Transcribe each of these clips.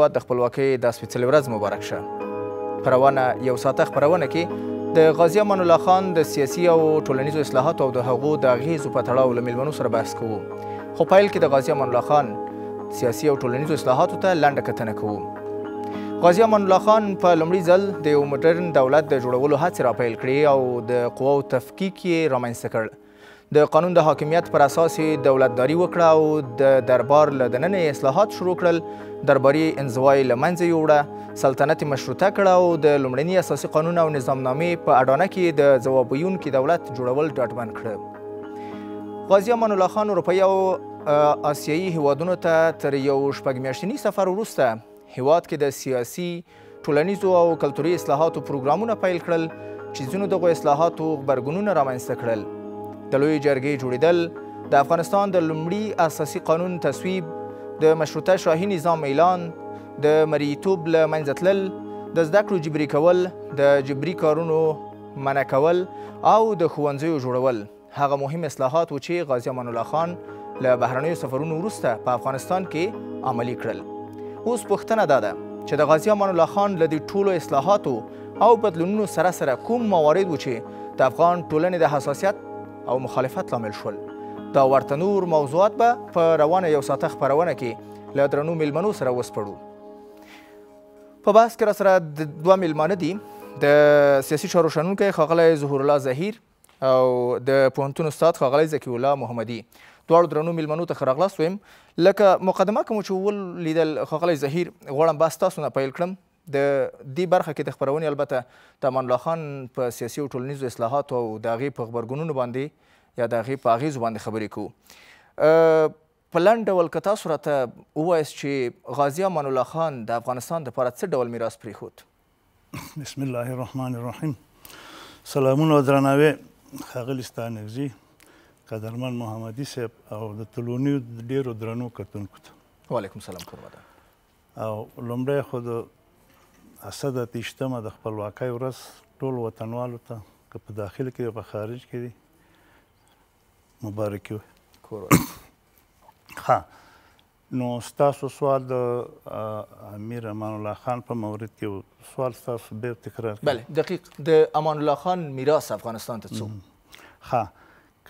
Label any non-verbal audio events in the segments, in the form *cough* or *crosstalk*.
هیواد د خپلواکۍ د سپېڅلې ورځ مبارک شه په روانه یو ساعته خپرونه کې د غازي امان الله خان د سیاسي او ټولنیزو اصلاحاتو او د هغو د اغیزو په تړاو له میلمنو سره بحث کوو خو پیل کې د غازي امان الله خان سیاسي او ټولنیزو اصلاحاتو ته لنډه کتنه کوو غازي امان الله خان په لومړي ځل د یو مډرن دولت د جوړولو هڅې راپیل کړې او د قواو تفکیک یې رامنځته کړ د قانون د حاکمیت پر اساس دولتداری وکړه او د دربار له دننه اصلاحات شروع کړل درباري انزوای له منځه یوړه سلطنت مشروطه کړه او د لومړني اساسي قانون او نظامنامې په اډانه کې د ځواب ویونکي دولت جوړول ډاډمن کړه غازی امان الله خان اروپایي او آسیایي هیوادونو ته تر یو شپږ میاشتني سفر وروسته هیواد کې د سیاسي ټولنیزو او کلتوري اصلاحاتو پروګرامونه پیل کړل چې ځینو دغو اصلاحاتو غبرګونونه رامنځته کړل د لوی جرګې جوړیدل د افغانستان د لومړي اساسي قانون تصویب د مشروطه شاهي نظام اعلان د مریتوب له منځه تلل د زده کړو جبري کول د جبري کارونو منع کول او د ښوونځیو جوړول هغه مهم اصلاحات و چې غازی امان الله خان له بهرنیو سفرونو وروسته په افغانستان کې عملی کړل اوس پوښتنه دا ده چې د غازی امان الله خان له دې ټولو اصلاحاتو او بدلونونو سره سره کوم موارد و چې د افغان ټولنې د حساسیت او مخالفت لامل شول دا ورته نور موضوعات به په روانه یو ساعته خپرونه کې له درنو میلمنو سره وسپړو په بحث کې را سره دوه میلمانه دي د سیاسي چارو شنونکی ښاغلی ظهورالله ظهیر او د پوهنتون استاد ښاغلی ذکي الله محمدي دواړو درنو میلمنو ته ښه راغلاست ویم لکه مقدمه که مو چې ولیدل ښاغلی ظهیر غواړم بحث تاسو نه پیل کړم د دې برخه کې د خبرونې البته تامان الله خان په سیاسي او ټولنیزو اصلاحاتو او د هغې په غبرګونونو باندې یا د هغې په اغیزو باندې خبرې کوو په لنډ ډول که تاسو راته ووایاست چې غازي امان الله خان د افغانستان دپاره څه ډول میراث پرېښود بسم الله الرحمن الرحیم سلامونه او درناوی ښاغلي ستانغزي قدرمن محمدي صاحب او د تلونیو ډېرو درنو کتونکو ته وعلیکم سلام کوربه او لومړی خو د اسد تشتمه د خپلواکۍ ورځ ټول وطنوالو ته که په داخله کې په خارج کې دي مبارکي ها نو ستاسو سوال د امیر امان الله خان په مورد کې سوال ستاسو بیر تکرار بله دقیق د امان الله خان میراث افغانستان ته څو ها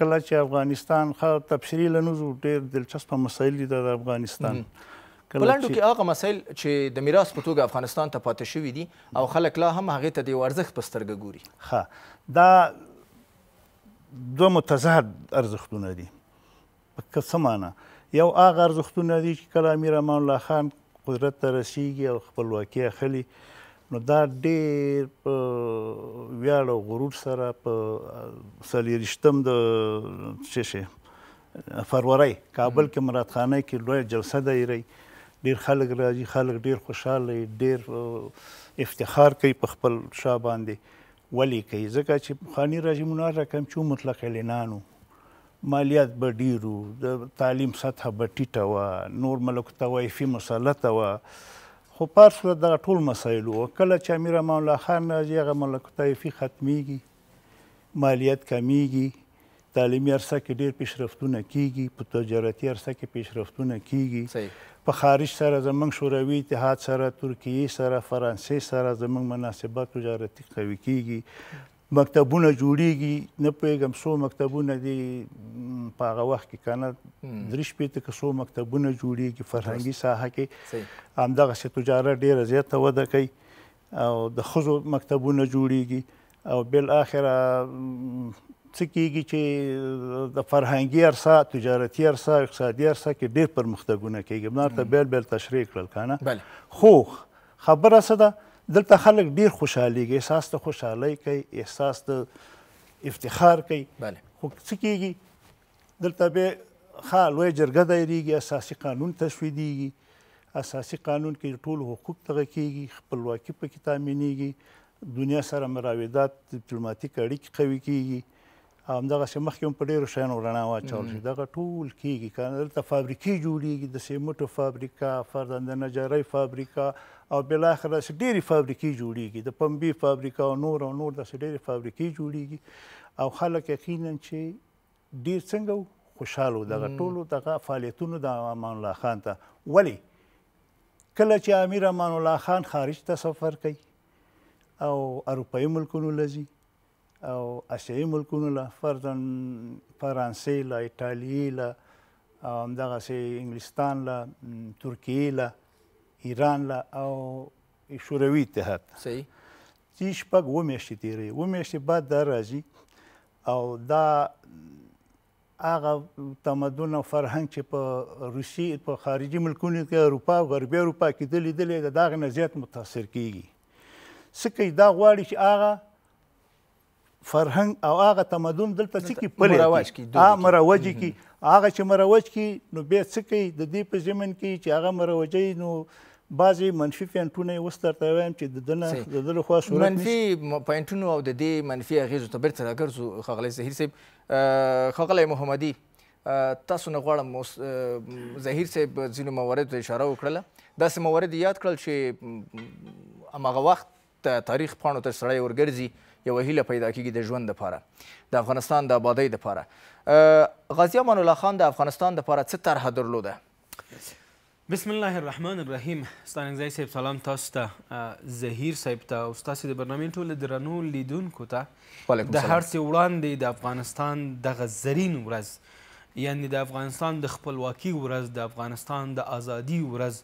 کله چې افغانستان خا تبصری لنوز ډیر دلچسپ مسایل دي د افغانستان مم. په لنډو کې هغه مسایل چې د میراث په توګه افغانستان ته پاتې شوي دي او خلک لا هم هغې ته د یو ارزښت په سترګه ګوري ښه دا دوه متضاد ارزښتونه دي په څه معنی یو هغه ارزښتونه دي چې کله امیر امان الله خان قدرت ته رسیږي او خپلواکي اخلي نو دا ډېر په ویاړ او غرور سره په څلېرویشتم د څه شي فروری کابل کې مراد خانه کې لویه جلسه دایري ډیر خلک راځي خلک ډیر خوشاله ډیر افتخار کوي په خپل شا باندې ولی کوي ځکه چې خاني راځي مونږ را کم چې مطلق اعلانانو مالیات به ډیرو د تعلیم سطح به ټیټه وه نور ملک توایفي مسلطه وه خو پارسله دغه ټول مسایل وو کله چې امیر امان الله خان راځي هغه ملک توایفي ختمیږي مالیات کمیږي تعلیمي عرصه کې ډیر پیشرفتونه کیږي په تجارتي عرصه کې پیشرفتونه کیږي په خارج سره زمونږ شوروي اتحاد سره ترکیه سره فرانسې سره زمونږ مناسبات تجارتي قوي کیږي مکتبونه جوړیږي نه پوهېږم څو مکتبونه دي په هغه وخت کې که نه درې شپېته که څو مکتبونه جوړیږي فرهنګي ساحه کې همدغسې تجارت ډېره زیاته وده کوي او د ښځو مکتبونه جوړیږي او بالاخره څه کیږي چې د فرهنګي ارسا تجارتي ارسا اقتصادي ارسا کې ډېر پرمختګونه کیږي بنار ته بیل بیل تشریح کړل کنه خو خبره څه ده دلته خلک ډېر خوشحاليږي احساس د خوشحالۍ کوي احساس د افتخار کوي خو څه کیږي دلته به ښه لویه جرګه دایریږي اساسي قانون تشویدیږي اساسي قانون کې ټول حقوق دغه کیږي خپلواکي پکې تامینیږي دنیا سره مراودات ډیپلوماتیک اړیکې قوي کیږي همدغه چې مخکې هم په ډېرو شیانو رڼا واچول شي دغه ټول کېږي که نه دلته فابریکې جوړېږي د سیمټو فابریکه فرضاً د نجارۍ فابریکه او بلاخره داسې ډېرې فابریکې جوړېږي د پنبې فابریکه او نور او نور داسې ډېرې فابریکې جوړېږي او خلک یقینا چې ډېر څنګه خوشحاله دغه ټولو دغه فعالیتونو د امان الله خان ته ولې کله چې امیر امان الله خان خارج ته سفر کوي او اروپایي ملکونو لځي او اسیایي ملکونو له فرضاً فرانسې له ایټالیې له او همدغسې انګلستان له ترکیې له ایران له او شوروي اتحاد صحیح چې شپږ اووه میاشتې تېرې اووه میاشتې بعد دا راځي او دا هغه تمدن او فرهنګ چې په روسي په خارجي ملکونو کې اروپا او غربي اروپا کې د لیدلې د دغه نه زیات متاثر کیږي څه کوي دا غواړي چې هغه فرهنګ او هغه تمدن دلته څه کې پلې کی ا مروج کی هغه چې مروج کی نو به څه کې د دې په زمين کې چې هغه مروجې نو بعضی منفي پینټونه وستر ته وایم چې د دنه د دله خوا صورت منفي پینټونه او د دې منفي اغیزو ته بیرته راګرځو خغلی زهیر صاحب خغلی محمدي تاسو نه غواړم زهیر صاحب ځینو مواردو ته اشاره وکړله داسې موارد یاد کړل چې هماغه وخت تاریخ پاڼو ته سړی ورګرځي یو هیله پیدا کیږي د ژوند لپاره د افغانستان د آبادۍ لپاره غازی امان الله خان د افغانستان لپاره څه طرحه درلوده بسم الله الرحمن الرحیم ستانګزی صاحب سلام تاسو ته زهیر صاحب ته او ستاسو د برنامې ټولو درنو لیدونکو ته د هر څه وړاندې د افغانستان دغه زرین ورځ یعنی د افغانستان د خپلواکۍ ورځ د افغانستان د ازادۍ ورځ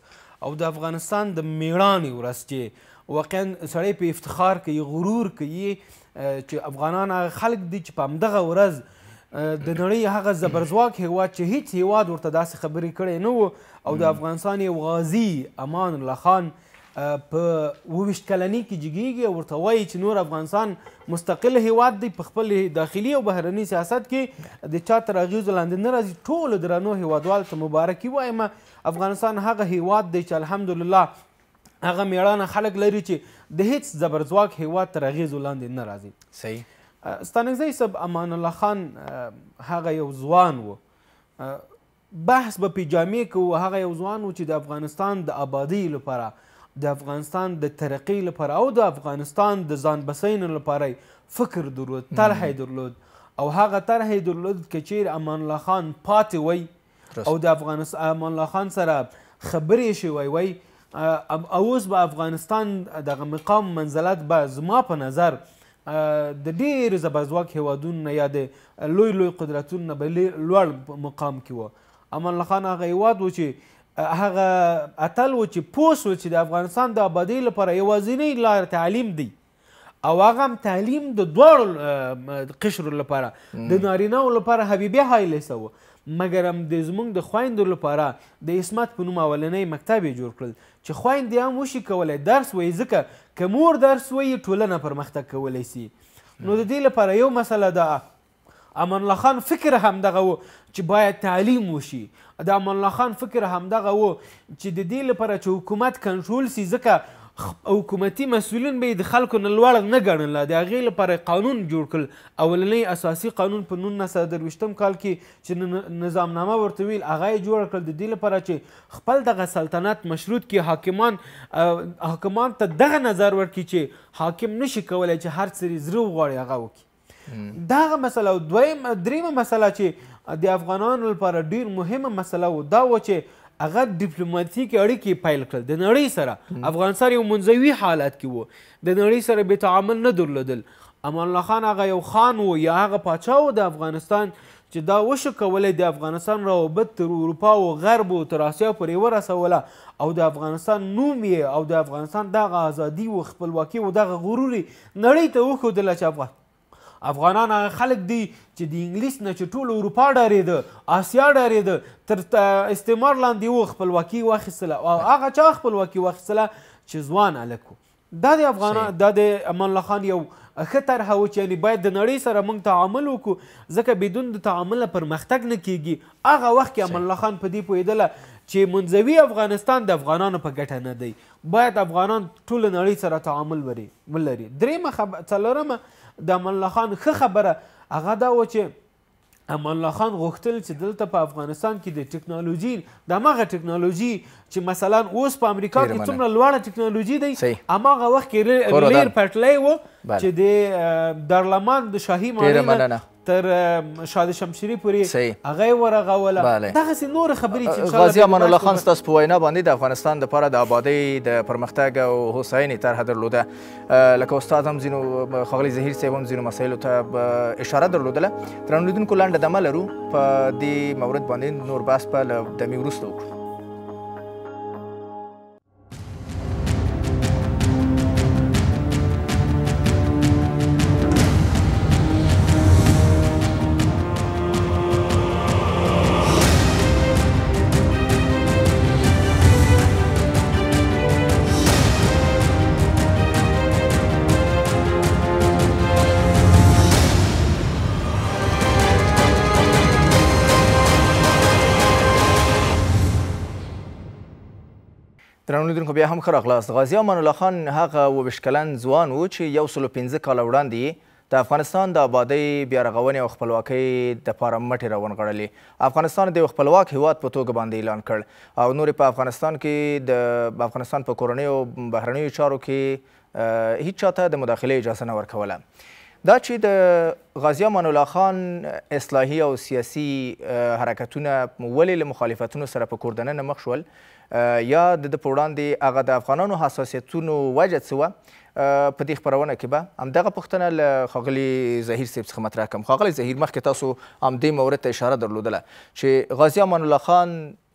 او د افغانستان د میړانې ورځ چې واقعا سړی په افتخار کوي غرور کوي چې افغانان هغه خلک دي چې په همدغه ورځ د نړۍ هغه زبرځواک هیواد چې هیڅ هیواد ورته داسې خبرې کړې نه وو او د افغانستان یو غازي امان الله خان په اوویشت کلنۍ کې جګیږي او ورته وایي چې نور افغانستان مستقل هیواد دی په خپل داخلي او بهرني سیاست کې د چا تر اغېزو لاندې نه راځي ټولو درنو هیوادوالو ته مبارکي وایم افغانستان هغه هیواد دی چې الحمدلله هغه میړانه خلک لري چې د هیڅ زبرځواک هیواد تر اغیزو لاندې نه راځي صحیح ستانګزی صاحب امان الله خان هغه یو ځوان و بحث به پیجامې کوو هغه یو ځوان و چې د افغانستان د آبادی لپاره د افغانستان د ترقی لپاره او د افغانستان د ځان بسین لپاره فکر درلود طرح درلود او هغه طرح درلود چې چیر امان الله خان پاتې وي او د افغانستان امان الله خان سره خبرې شوی وي اوس به افغانستان دغه مقام منزلت به زما په نظر د ډېر زبرځواک هیوادونو نه یا د لوی لوی قدرتونو نه به لوړ مقام کې و امان الله خان هغه هیواد و چې هغه اتل و چې پوس و چې د افغانستان د آبادۍ لپاره یوازینۍ لار تعلیم دی او هغه هم تعلیم د دواړو قشرو لپاره د نارینهو لپاره حبیبه هایلسه وه مګر هم د زموږ د خویندو لپاره د اسمت په نوم اولنی مکتب یې جوړ کړل چې خویندې هم وشي کولی درس وایي ځکه که مور درس وایي ټولنه پرمختګ کولی سي نو د دې لپاره یو مسله ده امان الله خان فکر همدغه و چې باید تعلیم وشي د امان الله خان فکر همدغه و چې د دې لپاره چې حکومت کنټرول سي ځکه او حکومتي مسولین به د خلکو نه لوړ نه ګڼل د هغې لپاره قانون جوړ کړل اولنی اساسي قانون په نولس سوه درویشتم کال کې چې نظامنامه ورته ویل هغه یې جوړ کړل د دې لپاره چې خپل دغه سلطنت مشروط کې حاکمان حاکمان ته دغه نظر ورکړي چې حاکم نشي کولی چې هر څه یې زړه وغواړي هغه وکړي دغه مسله او دویم دریمه مسله چې د افغانانو لپاره ډیر مهمه مسله و دا و چې هغه ډیپلوماتیک اړیکې پیل کړل د نړۍ سره افغانستان یو منځوي حالت کې وو د نړۍ سره به تعامل نه درلودل امان الله خان هغه یو خان و یا هغه پاچا و د افغانستان چې دا وشو کولی د افغانستان روابط تر اروپا و غرب و تر اسیا پورې ورسوله او د افغانستان نوم یې او د افغانستان دغه ازادي و خپلواکي و دغه غرور نړۍ ته وښودله چې افغان افغانان هغه خلک دي چې د انګلیس نه چې ټول اروپا ډارېده آسیا ډارېده تر استعمار لاندې و خپلواکي واخیستله او هغه چا خپلواکي واخیستله چې ځوان هلک دا د افغانان دا د امان الله خان یو ښه طرحه و چې یعنې باید د نړۍ سره موږ تعامل وکړو ځکه بدون د تعامله پرمختګ نه کیږي هغه وخت کې امان الله خان په دې پوهېدله چې منځوي افغانستان د افغانانو په ګټه نه دی باید افغانان ټوله نړۍ سره تعامل ولري درېیمه څلورمه د امان الله خان ښه خبره هغه دا و چې امان الله خان غوښتل چې دلته په افغانستان کې د ټکنالوژي د هغه ټکنالوژي چې مثلا اوس په امریکا کې څومره لوړه ټکنالوژي دی هغه وخت کې ریر پټلې و چې د دارلمان د شاهي مالیه تر شاد شمشيري پوری هغه ورغوله دغه سي نور خبري چې غازي امان الله خان ستاسو په وینا باندې د افغانستان لپاره د آبادی د پرمختګ او هوساینې طرح درلوده لکه استاد هم زینو خغلی زهیر صاحب هم زینو مسایلو ته اشاره درلودله ترنولیدونکو لنډه دمه لرو په دې مورد باندې نور بحث په دمې وروسته وکړو بیا هم ښه راغلاست غازي امان الله خان هغه اوویشت کلن ځوان و چې یو سلو پنځه کاله وړاندې د افغانستان د آبادۍ بیا رغونې او خپلواکۍ دپاره مټې راونغړلې افغانستان د یو خپلواک هیواد په توګه باندې اعلان کړ او نور په افغانستان کې د افغانستان په کورنیو بهرنیو چارو کې هیڅ چاته د مداخلې اجازه نه ورکوله دا چې د غازی امان الله خان اصلاحي او سیاسي حرکتونه ولې له مخالفتونو سره په کوردننه مخ شول یا د د په وړاندې هغه د افغانانو حساسیتونو وجه څه وه په دې خپرونه کې به همدغه پوښتنه له ښاغلي ظهیر صاحب څخه مطرح کړم ښاغلی ظهیر مخکې تاسو همدې مورد ته اشاره درلودله چې غازي امان الله خان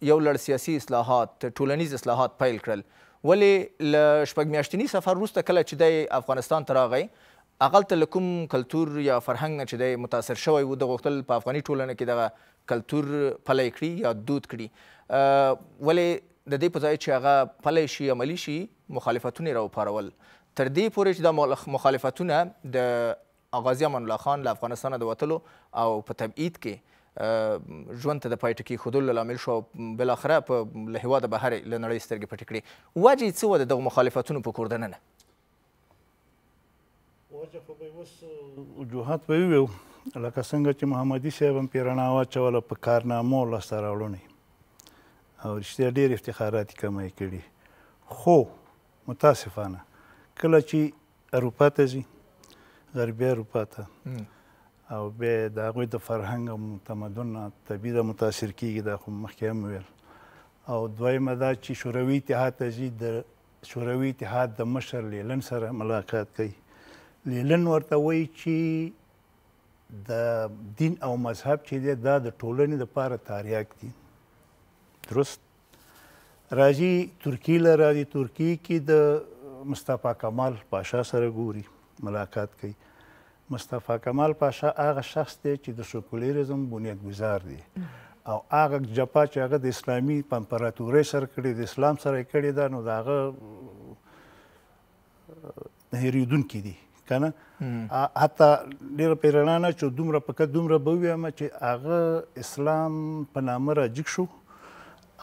یو لړ سیاسي اصلاحات ټولنیز اصلاحات پیل کړل ولې له شپږ میاشتني سفر وروسته کله چې دی افغانستان ته راغی هغلته له کوم کلتور یا فرهنګ نه چې دی متاثر شوی و د غوښتل په افغاني ټولنه کې دغه کلتور پلی کړي یا دود کړي ولې د دې په ځای چې هغه پلی شي عملی شي مخالفتونه یې راوپارول تر دې پورې چې دا مخالفتونه د غازي امان الله خان له افغانستانه د وتلو او په تبعید کې ژوند ته د پای ټکي ښودلو لامل شو بالاخره په له هېواده بهر یې له نړۍ سترګې پټې کړې وجه یې څه وه د دغو مخالفتونو په کور دننه وجه خو به اوس وجوهات به یې وویل لکه څنګه چې محمدي صاحب هم پرې رڼا واچوله په کارنامو لاسته راوړنې او رښتیا ډېر افتخارات کمای کړي خو متاسفانه کله چې اروپا ته ځي غربي اروپا ته او به د هغوی د فرهنګ او تمدن نه طبیعي ده متاثر کیږي دا خو مخکې هم ویل او دویمه دا چې شوروي اتحاد ته ځي د شوروي اتحاد د مشر لیلن سره ملاقات کوي لیلن ورته وایي چې د دین او مذهب چې دی دا د ټولنې لپاره تاریاک دي درست راځي ترکی له راځي ترکی کې د مصطفی کمال پاشا سره ګوري ملاقات کوي مصطفی کمال پاشا هغه شخص دی چې د سکولیرزم بنیادګذار دی او هغه جپا چې هغه د اسلامي امپراتورۍ سره کړی د اسلام سره کړی دا نو داغه هریدونکي دي کنه حتی ډیره پیرانانه چې دومره پکې دومره بوي ما چې هغه اسلام په نامه راجک شو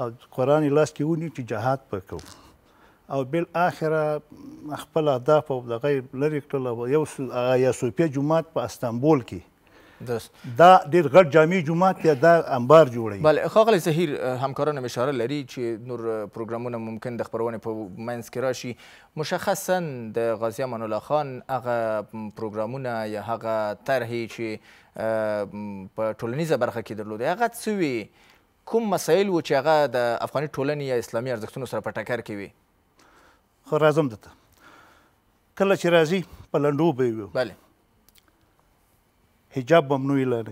او قران لاس کې ونیو چې جهاد وکړو او بل اخره خپل اهداف او د غیب لری کړل یو یا سوپیا جمعات په استنبول کې دست. دا ډېر غټ جامع جمعات یا دا انبار جوړوي بله ښاغلی زهیر همکاران اشاره لري چې نور پروګرامونه ممکن د خپرونې په منځ کې راشي مشخصا د غازی امان الله خان هغه پروګرامونه یا هغه طرحې چې په ټولنیزه برخه کې درلودې هغه څه کوم مسایل و چې هغه د افغاني ټولنې یا اسلامي ارزښتونو سره په ټکر کې وي خو راځم دته کله چې راځي په لنډو به وي بله حجاب ممنوع اعلان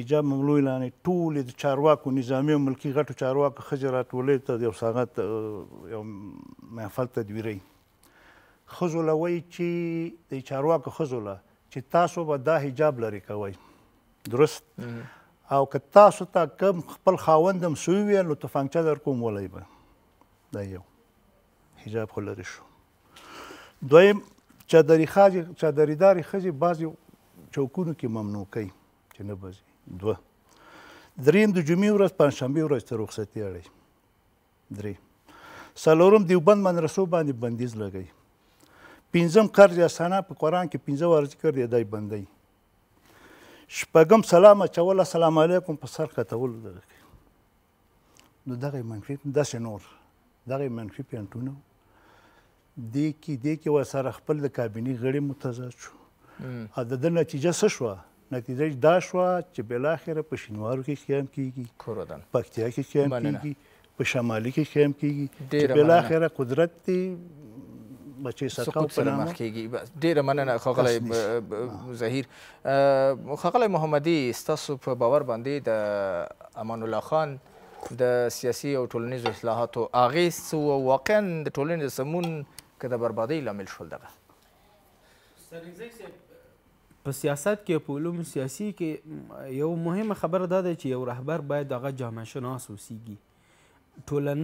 حجاب ممنوع اعلان ټول د چارواکو نظامی ملکی غټو چارواکو خجرات ولې ته یو ساعت یو محفل تدویری خزوله وای چې د چارواکو خزوله چې تاسو به دا حجاب لري کوي درست او که تاسو ته تا کم خپل خاوندم سوی وي نو تفنګچه در کوم ولای به دا یو حجاب خو لرې شو دویم چادري خاجي چادریداري خزي بعضي چوکونو کې ممنوع کوي چې نه بزي دوه دریم د جمعې ورځ پنځشنبه ورځ ته رخصتي اړي درې څلورم دیوبند مدرسو باندې بندیز لګي پنځم قرض اسانه په قران کې پنځه ورځې کړې دی بندي شپږم سلام اچول السلام علیکم په سر کتول نو دغه منفي داسې نور دغه منفي پینټونه دې کې دې کې و سره خپل د کابینی غړي متضاد شو ا د د نتیجه څه شوه نتیجه دا شوه چې بل اخر په شینوارو کې قیام کیږي کورودن پکتیا کې قیام کیږي په شمالي کې قیام کیږي چې بل اخر قدرت دی بچي سکاو سره مخ کیږي ډیره مننه خغلی زهیر خغلی محمدي ستاسو په باور باندې د امان الله خان د سیاسي او ټولنیزو اصلاحاتو اغیز او واقعا د ټولنې د سمون کې د بربادۍ لامل شول دغه په سیاست کې په علوم سیاسي کې یو مهمه خبره دا ده چې یو رهبر باید هغه جامع شناس اوسیږي ټولن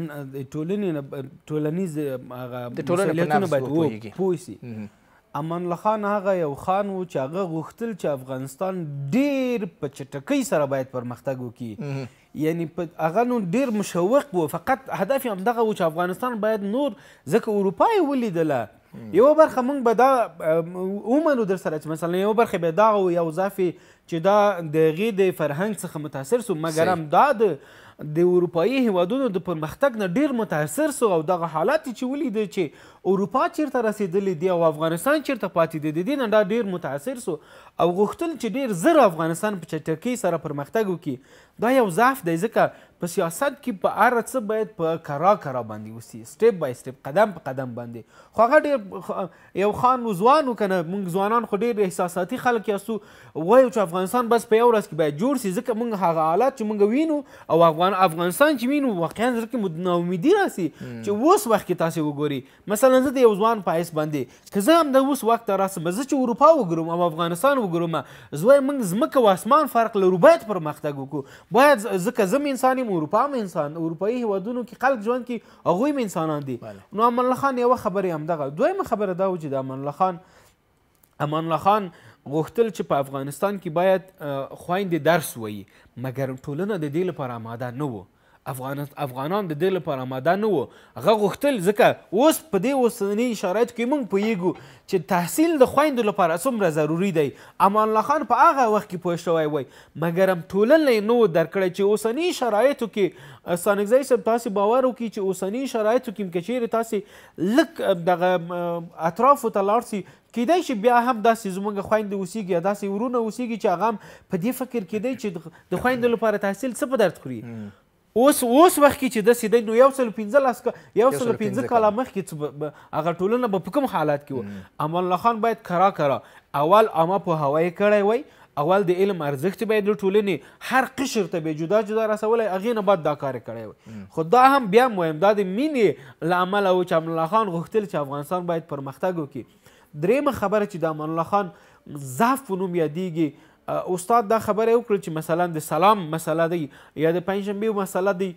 ټولنې ټولنیز هغه مسؤلیتونه باید پوه سي امان الله خان هغه یو خان و چې هغه غوښتل چې افغانستان ډیر په چټکۍ سره باید پرمختګ وکړي یعنی هغه نو ډیر مشوق و فقط هدف یې همدغه و چې افغانستان باید نور ځکه اروپا یې ولیدله یوه برخه موږ به دا ومنو در سره چې مثلا یوه برخه به دغه یو ضافې چې دا د هغې د فرهنګ څخه متاثر سو مګر هم دا د د اروپایي هیوادونو د پرمختګ نه ډیر متاثر سو او دغه حالات چې ولیده چې اروپا چیرته رسیدلې دی او افغانستان چیرته پاتې دی د دې نه دا ډیر متاثر سو او غوښتل چې ډیر زر افغانستان په چټکۍ سره پرمختګ وکړي دا یو ضعف دی ځکه په سیاست کې په هر څه باید په کرا کرا باندې وسی سټپ بای سټپ قدم په قدم باندې خو هغه ډیر یو خان ځوان وکنه موږ ځوانان خو ډیر احساساتي خلک یاسو وایو چې افغانستان بس په یو ورځ کې باید جوړ شي ځکه موږ هغه حالات چې موږ وینو او افغان افغانستان چې وینو واقعا زړه کې ناامیدي راسي چې اوس وخت کې تاسو وګوري مثلا زه د یو ځوان په حیث باندې که زه هم د اوس وخت راسم زه چې اروپا وګورم او افغانستان وګورم زوی موږ ځمکه او اسمان فرق لرو باید پرمختګ وکړو باید ځکه زم انساني هم اروپا هم انسان اروپایي هیوادونو کې خلک ژوند کې هغوی هم انسانان دي نو امان الله خان یوه خبرې همدغه دویمه خبره دا و چې د امان الله خان امان الله خان غوښتل چې په افغانستان کې باید خویندې درس وایي مګر ټولنه د دې لپاره آماده نه وه افغان افغانان د دې لپاره ماده نه وو هغه غوښتل ځکه اوس په دې اوسنۍ شرایطو کې موږ پوهیږو چې تحصیل د خویندو لپاره څومره ضروري دی امان الله خان په هغه وخت کې پوه شوی وای مګر هم ټولنه یې نه درکړی چې اوسنۍ شرایطو کې سانګزی صاحب تاسې باور وکړي چې اوسنۍ شرایطو کې که چیرې تاسې لږ دغه اطرافو ته لاړ سي کیدای شي بیا هم داسې زمونږ خویندې اوسیږي یا داسې ورونه اوسیږي چې هغه هم په دې فکر کیدی چې د خویندو لپاره تحصیل څه په درد خوري اوس اوس وخت کې چې داسې دی نو یو سل پنځلس یو سل پنځه کاله مخکې هغه ټولنه به په کوم حالات کې وه امان الله خان باید کرا کرا اول عامه پوهاوی کړی وی اول د علم ارزښت باید د ټولنې هر قشر ته به جدا جدا رسولی هغې نه بعد دا کار کړی وی خو دا هم بیا مهم دا د مینې له امله و چې امان الله خان غوښتل چې افغانستان باید پرمختګ وکړي درېیمه خبره چې د امان الله خان ضعف په نوم یادیږي استاد دا خبره وکړه چې مثلا د سلام مسله دی یا د پنځشنبې مسله دی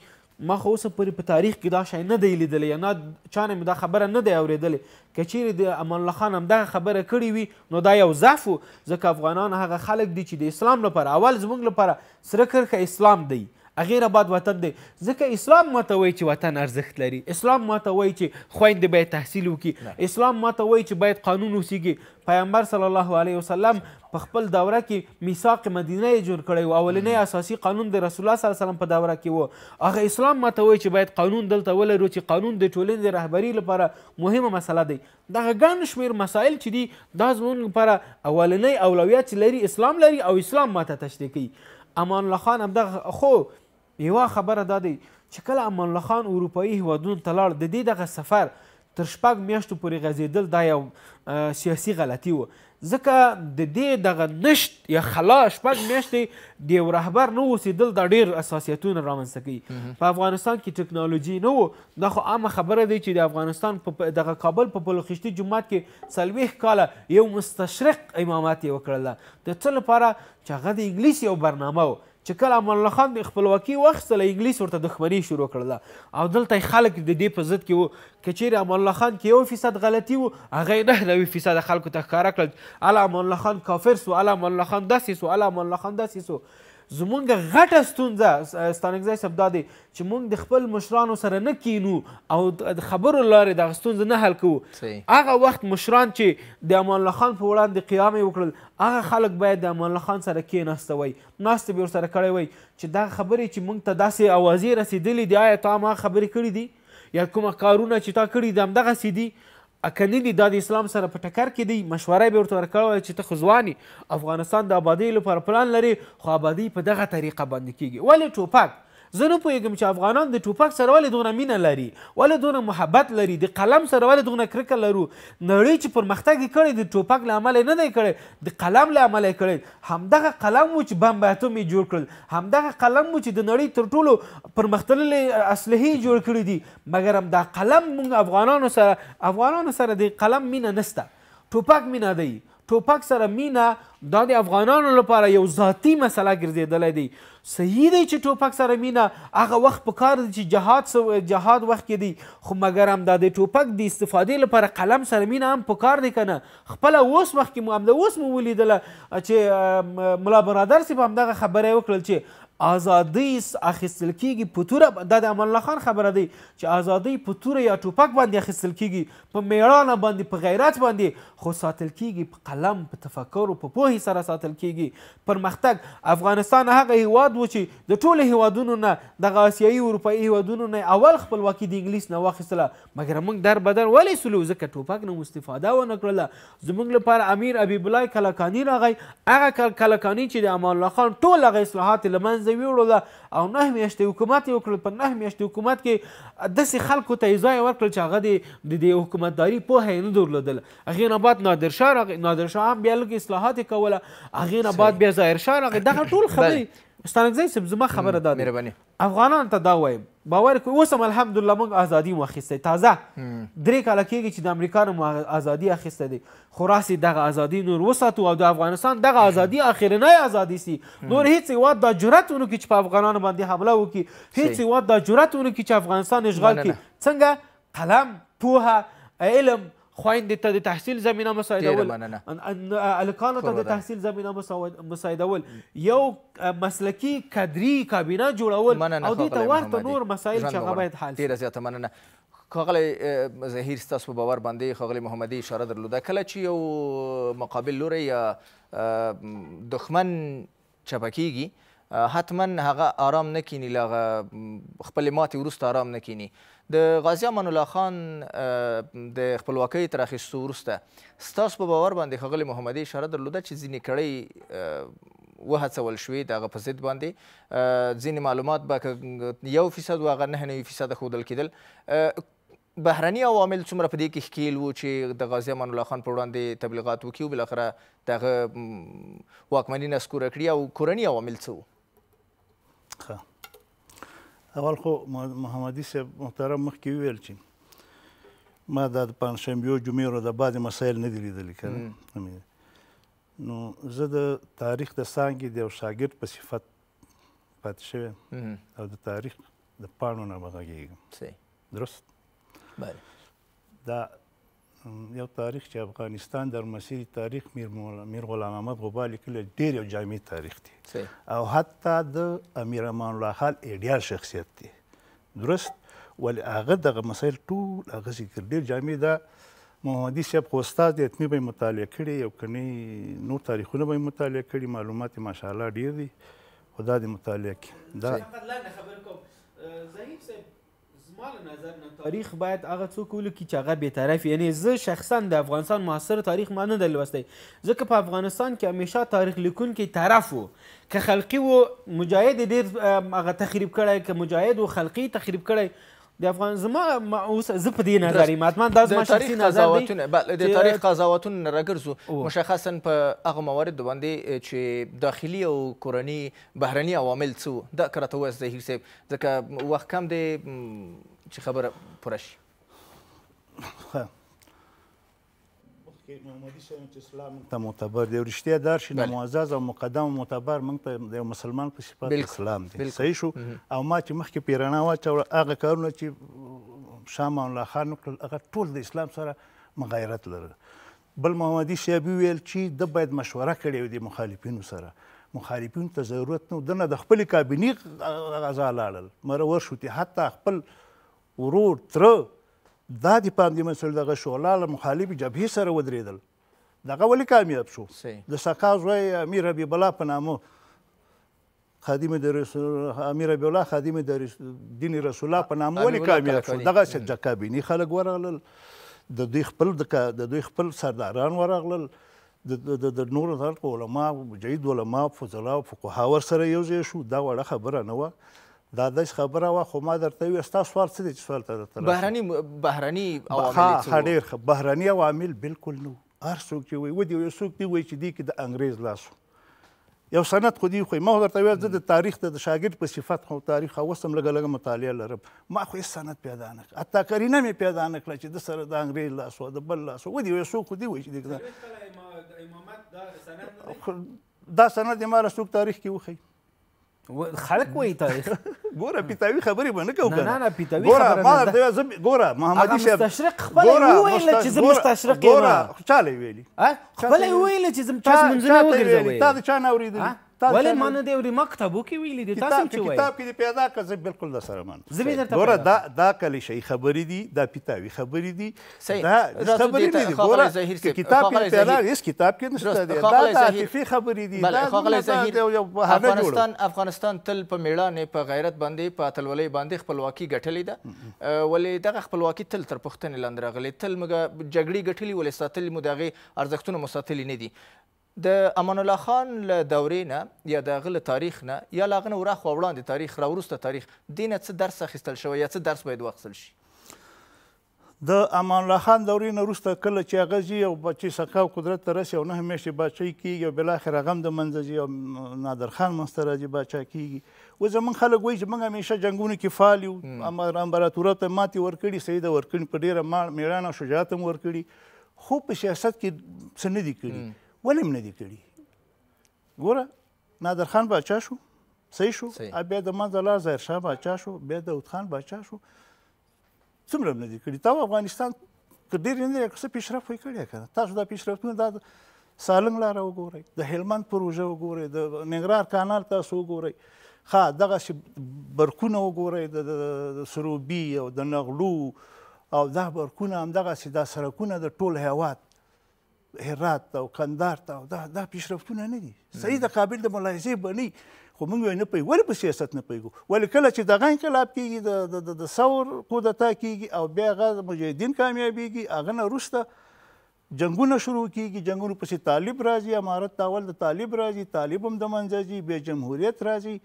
ما خو اوسه پورې په تاریخ کې دا شی نه دی لیدلی یا نه چانه مې دا خبره نه دی اورېدلې که چیرې د امان الله خان همدغه خبره کړې وي نو دا یو ضعف و ځکه افغانان هغه خلک دي چې د اسلام لپاره اول زموږ لپاره سره کرښه اسلام دی هغې آباد وطن دی ځکه اسلام ماته وایي چې وطن ارزښت لري اسلام ماته وایي چې خویندې باید تحصیل وکړي اسلام ماته وایي چې باید قانون اوسیږي پیغمبر صلی الله علیه وسلم په خپل دوره کې میثاق مدینه یې جوړ کړی و اولنی اساسي قانون د رسول الله صلی الله علیه وسلم په دوره کې و هغه اسلام ماته وایي چې باید قانون دلته ولرو چې قانون د ټولنې د رهبري لپاره مهمه مسله دی دغه ګڼ شمېر مسایل چې دي دا زموږ لپاره اولنی اولویت لري اسلام لري او اسلام ماته تشریح کوي امان الله خان همدغه خو یوه خبره دا دی چې کله امان الله خان اروپایي هیوادونو ته لاړ د دې دغه سفر تر شپږ میاشتو پورې غځېدل دا یو سیاسي غلطي وه ځکه د دې دغه نشت یا خلا شپږ میاشتې د یو رهبر نه اوسېدل دا ډېر اساسیتونه رامنځته کوي په افغانستان کې ټکنالوژي نه و دا خو عامه خبره دی چې د افغانستان په دغه کابل په پلوخشتي جومات کې څلوېښت کاله یو مستشرق امامات یې وکړله د څه لپاره چې هغه د انګلیس یو برنامه و چې کله امان الله خان د خپلواکي واخیستله انګلیس ورته دښمني شروع کړله او دلته خلک د دې په ضد کې وو که چیرې امان الله خان کې یو فیصد غلطي وو هغه یې نهه نوي فیصده خلکو ته ښکاره کړل هله امان الله خان کافر سو هله امان الله خان داسې سو هله امان الله خان داسې سو زمونږ غټه ستونزه ستانګزای سبدا دی چې مونږ د خپل مشرانو سره نه کینو او د خبرو لارې د ستونزه نه حل کوو هغه وخت مشران چې د امان الله خان په وړاندې قیام وکړل هغه خلک باید د امان الله خان سره کېناستوي ناستې به ورسره کړی وی چې دا خبرې چې مونږ ته داسې اوازې رسېدلې دي آیا تا ما خبرې کړې دي یا کومه کارونه چې تا کړي دي همدغسې دي عقلي دي دا د اسلام سره په ټکر کې دی مشوره یې ورته ورکړې چې ته خو افغانستان د آبادۍ لپاره پلان لري خو آبادۍ په دغه طریقه باندې کیږي ولې ټوپک زه نه پوهېږم چې افغانان د ټوپک سره ولې دونه مینه لري ولې دونه محبت لري د قلم سره ولې دونه کرکه لرو نړۍ چې پرمختګ یې کړی د ټوپک له امله نه دی کړی د قلم له امله یې کړی همدغه قلم و چې بم اتم یې جوړ کړل همدغه قلم و چې د نړۍ تر ټولو پرمختللې اسلحې جوړ کړي دي مګر همدا قلم موږ افغانانو سره افغانانو سره د قلم مینه نسته ټوپک مینه دی ټوپک سره مینا دا د افغانانو لپاره یو ذاتی مسله ګرځېدلی دی صحیح دی چې ټوپک سره مینا هغه وخت په کار دی چې جهاد سو جهاد وخت کې دی خو مګر همدا د ټوپک د استفادې لپاره قلم سره مینا هم په کار دی کنه خپله اوس وخت کې مو همدا اوس مو ولیدله چې ملا برادر صاحب همدغه خبره یې وکړل چې ازادۍ اخیستل کیږي په توره دا د امان الله خان خبره دی چې ازادۍ په توره یا ټوپک باندې اخیستل کیږي په میړانه باندې په غیرت باندې خو ساتل کیږي په قلم په تفکر او په پوهې سره ساتل کیږي پرمختګ افغانستان هغه هیواد و چې د ټولو هیوادونو نه دغه آسیایي اروپایي هیوادونو نه اول خپلواکي د انګلیس نه واخیستله مګر موږ در بدر ولې سلو ځکه ټوپک نه استفاده ونه کړله زموږ لپاره امیر حبیب الله کلکانی راغی هغه کلکانی چې د امان الله خان ټول هغه اصلاحات له منځه منځه ویوړله او نه میاشتې حکومت یې وکړل په نه میاشتې حکومت کې داسې خلکو ته یې ځای ورکړل چې هغه د د دې حکومتداري پوهه یې نه درلودل هغې نه بعد نادر شاه راغی نادر شاه هم بیا لږ اصلاحات یې کوله هغې نه بعد بیا ظاهر شاه راغی دغه ټول خبرې ستانکزی صاحب زما خبره دا افغانانو ته دا وایم باور کوي اوس هم الحمدلله موږ ازادي مو اخیستی تازه درې کاله کېږي چې د امریکا نه مو ازادي اخیستی دی خو راسې دغه ازادي نور وساتو او د افغانستان دغه ازادي آخرنی ازادي سي نور هیڅ هیواد دا جرت ونه کړي چې په افغانانو باندې حمله وکړي هیڅ هیواد دا جرت ونه کړي چې افغانستان اشغال کړي څنګه قلم پوهه علم خویندې ته د تحصیل زمینه مساعدول هلکانو ته د تحصیل زمینه مساعدول یو مسلکي کدري کابینه جوړول او دې ته ورته نور مسایل چې هغه باید حل ډېره زیاته مننه ښاغلی زهیر ستاسو په باور باندې ښاغلی محمدي اشاره درلوده کله چې یو مقابل لوری یا دښمن چپه کیږي حتما هغه آرام نه کینی لغه خپل ماتې ورسته آرام نه کینی د غازی امان الله خان د خپلواکۍ تر اخیستو وروسته ستاسو په باور باندې ښاغلي محمدي اشاره درلوده چې ځینې کړۍ وهڅول شوې د هغه په ضد باندې ځینې معلومات به یو فیصد و هغه نهه نوي فیصده ښودل کېدل بهرني عوامل څومره په دې کې ښکیل وو چې د غازی امان الله خان په وړاندې تبلیغات وکړي او بالاخره دغه واکمني نسکوره کړي او کورني عوامل څه وو حقه اول خو محمدي صاحب محترم مخکې ویل چې ما دا د پنجشنبې او جمعې ورځ د بعضې مسایل نه دي لیدلي که نو زه د تاریخ د څانګې د یو شاګرد په صفت پاتې شوی او د تاریخ د پاڼو نه به غږېږم درست بله دا یو تاریخ چې افغانستان در مسیر تاریخ میر میر غلام احمد غبا لیکل ډیر یو جامع تاریخ دی او حتی د امیر امان الله خان ایډیال شخصیت دی درست ول هغه دغه مسایل ټول هغه ذکر ډیر جامع ده محمدي صاحب خو استاد دی اتمی به مطالعه کړي او کني نور تاریخونه به مطالعه کړي معلومات ماشاءالله ډیر دي خدا دې مطالعه کړي دا خبر کوم زهیب صاحب مال نظر نه تاریخ باید هغه څوک ولو کې چې هغه بې طرف یعنی زه شخصا د افغانستان معاصر تاریخ ما نه دی لوستی ځکه په افغانستان کې همیشه تاریخ لیکونکی طرف و که خلقي و مجاهد ډېر هغه تخریب کړی که مجاهد و خلقي تخریب کړی د افغان زما اوس زه په دې نظر یم اتمان دا زما شخصي نظر دی د تاریخ قضاوتونه نه راګرځو مشخصا په هغه مواردو باندې چې داخلي او کورني بهرني عوامل څه دا کراته وځي د هیر صاحب ځکه وخت کم دی چې خبره پوره شي کې محمدي شریعه چې اسلام ته معتبر دی رښتیا دار شي معزز او مقدم معتبر موږ ته د مسلمان په صفات اسلام دی صحیح شو او ما چې مخکې پیرانه واچو هغه کارونه چې شاه مولا خان وکړل هغه ټول د اسلام سره مغایرت لرله بل محمدي شیبي ویل چې د باید مشوره کړې وي د مخالفینو سره مخالفین ته ضرورت نه دنه د خپل کابینی غزا لاړل مرور شو حتی خپل ورور تر دا د پاندې مسل دغه شولا له مخالف جبهې سره ودرېدل دغه ولې کامیاب شو د سقا زوی امیر ابي بلا په نامه خادم د امیر ابي الله خادم د دین رسول الله په نامه ولې کامیاب شو دغه چې جکابینی خلک ورغلل د دوی خپل د دوی خپل سرداران ورغلل د د د نور خلکو علما مجید علما فضلا او فقها ور سره یو ځای شو دا وړه خبره نه وه دا د خبره وا خو ما درته وی تاسو سوال څه دي چې سوال ته درته بهراني بهراني عوامل څه ډیر بهراني عوامل بالکل نو هر څوک چې وي ودی یو څوک دی وی چې دی کې د انګريز لاسو یو سند خو دی خو ما درته ویل زه د تاریخ د شاګرد په صفت خو تاریخ اوسم لګ لګ مطالعه لرم ما خو هیڅ سند پیدا نه کړ اته کرینه مې پیدا نه کړ چې د سره د انګریز لاس او د بل لاس و دی یو څوک دی وای چې دا امامت دا سند دا سند ما رسوک تاریخ کې وخی خلک وایي تاریخ ګوره *laughs* پیتاوي خبرې به نه کوو نه نه پیتاوي ګوره ما درته وایم زه ګوره محمدي صاحب مستشرق خپله یې وویله چې زه مستشرق یم ګوره چا له یې ویلي خپله یې وویله چې زه تاسو منځونه وګرځوئ تا د چا نه اورېدلي ولې ما نه دی اوري ما کتابو کې ویلي دي تاسو چې وایي کتاب کې دی پیدا که زه بالکل در سره منم زه درته ګوره دا دا کلیشهیي خبرې دي دا پیتاوي خبرې دي دا خبرې نه دي ګوره کتاب کې پیدا هیڅ کتاب کې نشته دی دا عاطفي خبرې دي افغانستان افغانستان تل په میړانې په غیرت باندې په اتلولۍ باندې خپلواکي ګټلې ده ولې دغه خپلواکي تل تر پوښتنې لاندې راغلې تل موږ جګړې ګټلې ولې ساتلې مو د هغې ارزښتونه مو ساتلي نه دي د امان الله خان له دورې نه یا د هغه له تاریخ نه یا له هغه نه ورهاخوا وړاندې تاریخ راوروسته تاریخ دې نه څه درس اخیستل شوی یا څه درس باید واخیستل شي د امان الله خان دورې نه وروسته کله چې هغه ځي او چې سقاو قدرت ته رسي او نه میاشتې بادشاهي کېږي او بالاخره هغه هم د منځه ځي او نادر خان منځته راځي بادشاه کېږي اوس زمونږ خلک وایي چې موږ همیشه جنګونو کې فعال یو امپراتوره ته ماتې ورکړي صحیح ده ورکړي په ډېره میړانه او شجاعت هم ورکړي خو په سیاست کې څه نه دي کړي ولې مې نه دي کړي ګوره نادر خان پاچا شو صحیح شو بیا د منځه لاړ ظاهر شاه پاچا شو بیا داود خان پاچا شو څومره نه دي کړي تا افغانستان که ډېر نه دی څه پیشرفت وایي کړی که نه تاسو دا پیشرفتونه دا سالنګ لاره وګورئ د هلمند پروژه وګورئ د ننګرهار کانال تاسو وګورئ ښه دغسې برکونه وګورئ د سروبي او د نغلو او دا برکونه همدغسې دا سرکونه د ټول هیواد هرات ته او کندهار ته او دا دا پیشرفتونه نه دي صحیح د قابل د ملاحظې به نه خو موږ یې نه پوهېږو ولې په سیاست نه پوهېږو ولې کله چې دغه انقلاب کېږي د د ثور کودتا کېږي او بیا هغه مجاهدین کامیابېږي هغه نه وروسته جنگونه شروع کیږي جنگونو پسې طالب راځي امارت تاول د طالب راځي طالب هم د منځه ځي بیا جمهوریت راځي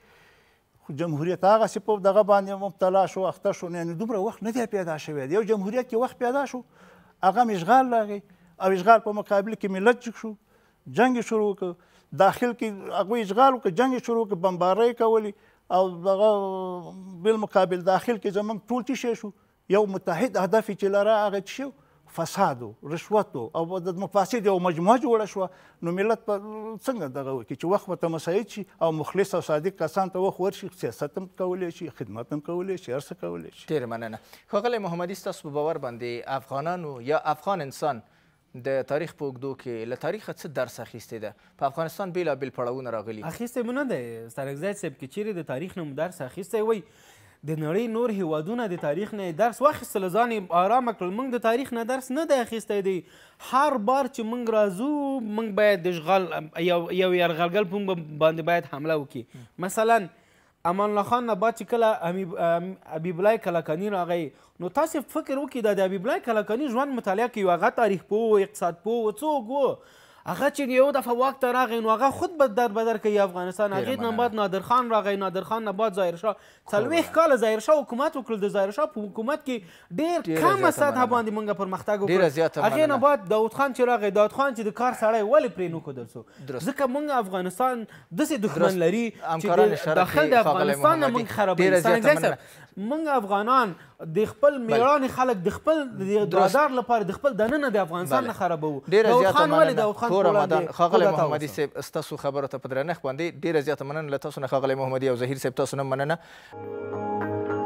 خو جمهوریت هغه سي په دغه باندې مبتلا شو اخته شو یعنې دومره وخت نه دی پیدا شوی دی یو جمهوریت کې وخت پیدا شو هغه هم اشغال راغی او اشغال په مقابل کې ملت جګ شو جنگ شروع کړ داخل کې هغه اشغال وکړ جنگ شروع کړ بمباری کولی او دغه بل مقابل داخل کې زمونږ ټول څه شو یو متحد هدف چې لاره هغه شو فساد او رشوت او د مفاسد یو مجموعه جوړه شو نو ملت په څنګه دغه کې چې وخت ته مساعد شي او مخلص او صادق کسان ته وخت ورشي سیاست هم کولی شي خدمت هم کولی شي هر څه کولی شي ډېر مننه ښاغلی محمدي ستاسو باور باندې افغانانو یا افغان انسان د تاریخ په اوږدو کې له تاریخه څه درس اخیستی ده په افغانستان بیلابیل پړاوونه راغلي اخیستی مو نه دی ستارکزی صاحب که چیرې د تاریخ نه درس اخیستی وی د نړۍ نور هیوادونه د تاریخ نه درس واخیستل ځان یې ارامه کړل موږ د تاریخ نه درس نه دی اخیستی دی هر بار چې موږ راځو موږ باید د اشغال یو یو یرغلګل په موږ باندې باید حمله وکړي مثلا امان الله خان نه بعد چې کله حبیب الله کلاکاني راغی نو تاسې فکر وکړئ دا د حبیب الله کلاکاني ژوند مطالعه کوي هغه تاریخ پوه اقتصاد پوه څوک و هغه چې یو دفعه واک ته راغی نو هغه خود بدر بدر کوي افغانستان هغې نه بعد نادر خان راغی نادر خان نه بعد ظاهر شاه څلوېښت کاله ظاهر شاه حکومت وکړل د ظاهر شاه په حکومت کې ډېر کمه سطحه باندې موږ پرمختګ وکړ هغې نه بعد داود خان چې راغی داود خان چې د کار سړی ولې پرې نښودل سو ځکه موږ افغانستان داسې دښمن لري چې داخل د افغانستان نه موږ خرابوي موږ افغانان د خپل میړانې خلک د خپل د درادار لپاره د خپل دننه د افغانستان نه خرابو ډیره زیاته مننه تور رمضان خاغلی محمدي صاحب ستاسو خبرو ته په درنښت باندې ډیره زیاته مننه له تاسو نه خاغلی محمدي او زهیر صاحب تاسو نه مننه